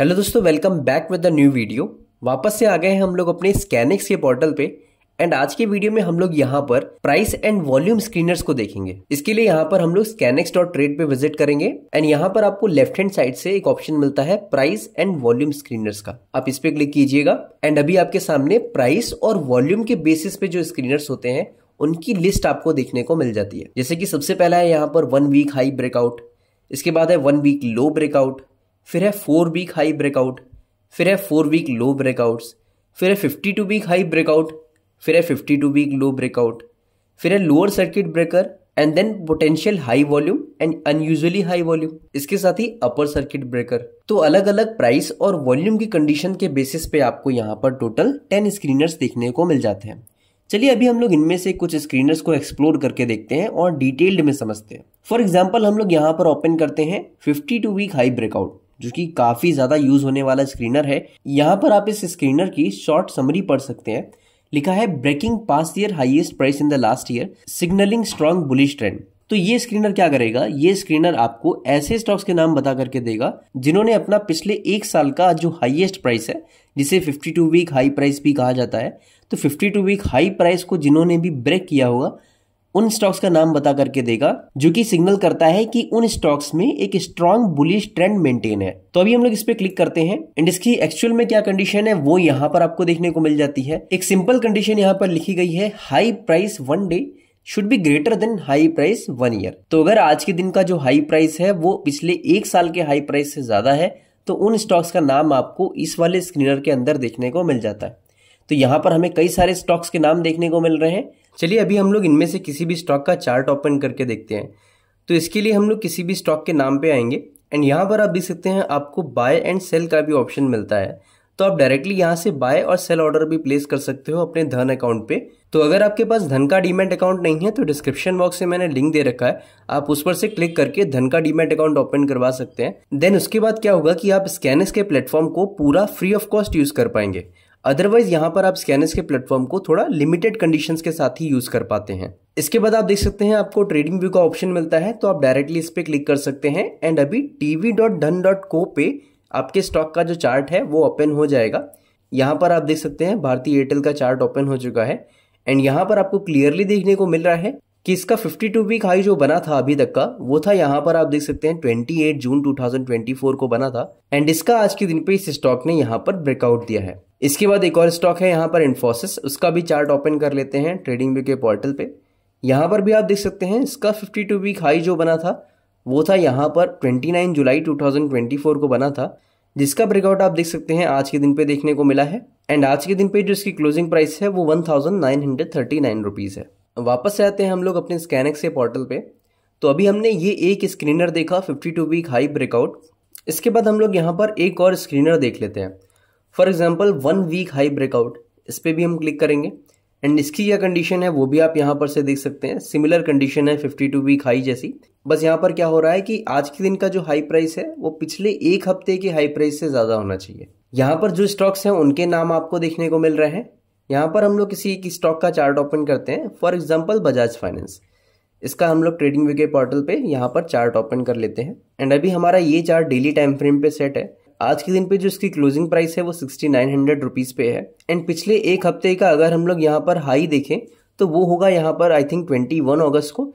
hello दोस्तों welcome back with the new video वापस से आ गए हैं हम लोग अपने स्कैनिक्स के पोर्टल पे एंड आज के वीडियो में हम लोग यहाँ पर प्राइस एंड वॉल्यूम स्क्रीनर्स को देखेंगे इसके लिए यहाँ पर हम लोग स्कैनिक्स डॉट ट्रेड पे विजिट करेंगे एंड यहाँ पर आपको लेफ्ट हैंड साइड से एक ऑप्शन मिलता है प्राइस एंड वॉल्यूम स्क्रीनर्स का आप इस पे क्लिक कीजिएगा एंड अभी आपके सामने प्राइस और वॉल्यूम के बेसिस पे जो स्क्रीनर्स होते हैं उनकी लिस्ट आपको देखने को मिल जाती है जैसे कि सबसे पहला है यहाँ पर वन वीक हाई ब्रेकआउट इसके बाद है वन वीक लो ब्रेकआउट फिर है फोर वीक हाई ब्रेकआउट फिर है फोर वीक लो ब्रेकआउट्स फिर है fifty two week high breakout फिर है fifty two week low breakout फिर है lower circuit breaker and then potential high volume and unusually high volume इसके साथ ही अपर सर्किट ब्रेकर तो अलग अलग प्राइस और वॉल्यूम की कंडीशन के बेसिस पे आपको यहाँ पर टोटल टेन स्क्रीनर्स देखने को मिल जाते हैं चलिए अभी हम लोग इनमें से कुछ स्क्रीनर्स को एक्सप्लोर करके देखते हैं और डिटेल्ड में समझते हैं फॉर एग्जाम्पल हम लोग यहाँ पर ओपन करते हैं fifty two week high breakout जो कि काफ़ी ज़्यादा यूज़ होने वाला स्क्रीनर है यहाँ पर आप इस स्क्रीनर की शॉर्ट समरी पढ़ सकते हैं लिखा है breaking past year highest price in the last year signalling strong bullish trend तो ये स्क्रीनर क्या करेगा ये स्क्रीनर आपको ऐसे स्टॉक्स के नाम बता करके देगा जिन्होंने अपना पिछले एक साल का जो हाईएस्ट प्राइस है जिसे 52 वीक हाई प्राइस भी कहा जाता है तो 52 वीक हाई प्राइस को जिन्होंने भी ब्रेक किया होगा उन स्टॉक्स का नाम बता करके देगा जो कि सिग्नल करता है कि उन स्टॉक्स में एक स्ट्रॉन्ग बुलिश ट्रेंड मेंटेन है तो अभी हम लोग इस पर क्लिक करते हैं एंड इसकी एक्चुअल में क्या कंडीशन है वो यहाँ पर आपको देखने को मिल जाती है एक सिंपल कंडीशन यहाँ पर लिखी गई है high price one day should be greater than high price one year तो अगर आज के दिन का जो हाई प्राइस है वो पिछले एक साल के हाई प्राइस से ज्यादा है तो उन स्टॉक्स का नाम आपको इस वाले स्क्रीनर के अंदर देखने को मिल जाता है तो यहाँ पर हमें कई सारे स्टॉक्स के नाम देखने को मिल रहे हैं चलिए अभी हम लोग इनमें से किसी भी स्टॉक का चार्ट ओपन करके देखते हैं तो इसके लिए हम लोग किसी भी स्टॉक के नाम पे आएंगे एंड यहाँ पर आप देख सकते हैं आपको बाय एंड सेल का भी ऑप्शन मिलता है तो आप डायरेक्टली यहाँ से बाय और सेल ऑर्डर भी प्लेस कर सकते हो अपने धन अकाउंट पे तो अगर आपके पास धन का डीमेट अकाउंट नहीं है तो डिस्क्रिप्शन बॉक्स में मैंने लिंक दे रखा है आप उस पर से क्लिक करके धन का डीमेट अकाउंट ओपन करवा सकते हैं देन उसके बाद क्या होगा कि आप स्कैनस के प्लेटफॉर्म को पूरा फ्री ऑफ कॉस्ट यूज कर पाएंगे अदरवाइज यहाँ पर आप स्कैनर्स के प्लेटफॉर्म को थोड़ा लिमिटेड कंडीशन के साथ ही यूज कर पाते हैं इसके बाद आप देख सकते हैं आपको ट्रेडिंग व्यू का ऑप्शन मिलता है तो आप डायरेक्टली इस पर क्लिक कर सकते हैं एंड अभी टीवी डॉट धन डॉट को पे आपके स्टॉक का जो चार्ट है वो ओपन हो जाएगा यहाँ पर आप देख सकते हैं भारतीय एयरटेल का चार्ट ओपन हो चुका है एंड यहाँ पर आपको क्लियरली देखने को मिल रहा है कि इसका 52 वीक हाई जो बना था अभी तक का वो था यहाँ पर आप देख सकते हैं 28 जून 2024 को बना था एंड इसका आज के दिन पे इस स्टॉक ने यहाँ पर ब्रेकआउट दिया है इसके बाद एक और स्टॉक है यहाँ पर इन्फोसिस उसका भी चार्ट ओपन कर लेते हैं ट्रेडिंग व्यू के पोर्टल पे यहाँ पर भी आप देख सकते हैं इसका फिफ्टी वीक हाई जो बना था वो था यहाँ पर ट्वेंटी जुलाई टू को बना था जिसका ब्रेकआउट आप देख सकते हैं आज के दिन पे देखने को मिला है एंड आज के दिन पे जो इसकी क्लोजिंग प्राइस है वो one thousand nine hundred thirty nine rupees है वापस से आते हैं हम लोग अपने स्कैनिक के पोर्टल पे तो अभी हमने ये एक स्क्रीनर देखा 52 वीक हाई ब्रेकआउट इसके बाद हम लोग यहाँ पर एक और स्क्रीनर देख लेते हैं for example one week high breakout इस पर भी हम क्लिक करेंगे एंड इसकी क्या कंडीशन है वो भी आप यहाँ पर से देख सकते हैं सिमिलर कंडीशन है 52 वीक हाई जैसी बस यहाँ पर क्या हो रहा है कि आज के दिन का जो हाई प्राइस है वो पिछले एक हफ्ते के हाई प्राइस से ज़्यादा होना चाहिए यहाँ पर जो स्टॉक्स हैं उनके नाम आपको देखने को मिल रहे हैं यहाँ पर हम लोग किसी एक स्टॉक का चार्ट ओपन करते हैं फॉर एग्जाम्पल बजाज फाइनेंस इसका हम लोग ट्रेडिंग व्यू के पोर्टल पे यहाँ पर चार्ट ओपन कर लेते हैं एंड अभी हमारा ये चार्ट डेली टाइम फ्रेम पे सेट है आज के दिन पे जो इसकी क्लोजिंग प्राइस है वो सिक्सटी नाइन हंड्रेड रुपीज़ पे है एंड पिछले एक हफ्ते का अगर हम लोग यहाँ पर हाई देखें तो वो होगा यहाँ पर आई थिंक ट्वेंटी वन अगस्त को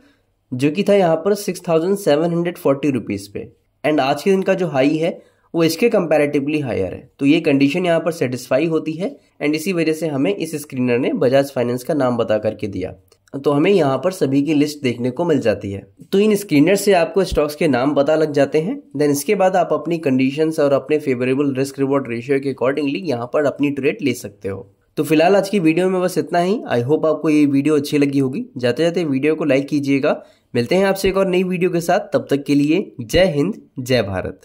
जो कि था यहाँ पर six thousand seven hundred forty rupees पे एंड आज के दिन का जो हाई है वो इसके कंपैरेटिवली हायर है तो ये कंडीशन यहाँ पर सेटिस्फाई होती है एंड इसी वजह से हमें इस स्क्रीनर ने बजाज फाइनेंस का नाम बता करके दिया तो हमें यहाँ पर सभी की लिस्ट देखने को मिल जाती है तो इन स्क्रीनर से आपको स्टॉक्स के नाम पता लग जाते हैं देन इसके बाद आप अपनी कंडीशन और अपने फेवरेबल रिस्क रिवॉर्ड रेशियो के अकॉर्डिंगली यहाँ पर अपनी ट्रेड ले सकते हो तो फिलहाल आज की वीडियो में बस इतना ही आई होप आपको ये वीडियो अच्छी लगी होगी जाते जाते वीडियो को लाइक कीजिएगा मिलते हैं आपसे एक और नई वीडियो के साथ तब तक के लिए जय हिंद जय भारत